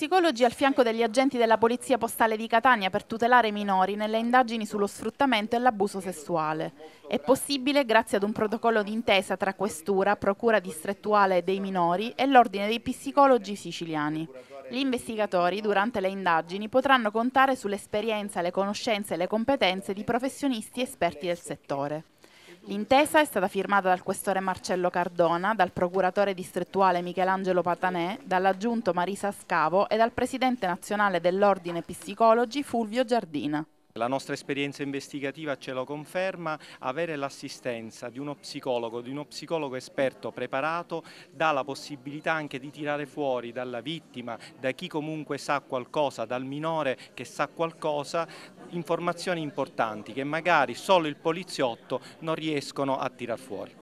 psicologi al fianco degli agenti della Polizia Postale di Catania per tutelare i minori nelle indagini sullo sfruttamento e l'abuso sessuale. È possibile grazie ad un protocollo d'intesa tra Questura, Procura distrettuale dei minori e l'Ordine dei psicologi siciliani. Gli investigatori durante le indagini potranno contare sull'esperienza, le conoscenze e le competenze di professionisti esperti del settore. L'intesa è stata firmata dal questore Marcello Cardona, dal procuratore distrettuale Michelangelo Patanè, dall'aggiunto Marisa Scavo e dal presidente nazionale dell'Ordine Psicologi Fulvio Giardina. La nostra esperienza investigativa ce lo conferma, avere l'assistenza di uno psicologo, di uno psicologo esperto preparato, dà la possibilità anche di tirare fuori dalla vittima, da chi comunque sa qualcosa, dal minore che sa qualcosa, informazioni importanti che magari solo il poliziotto non riescono a tirar fuori.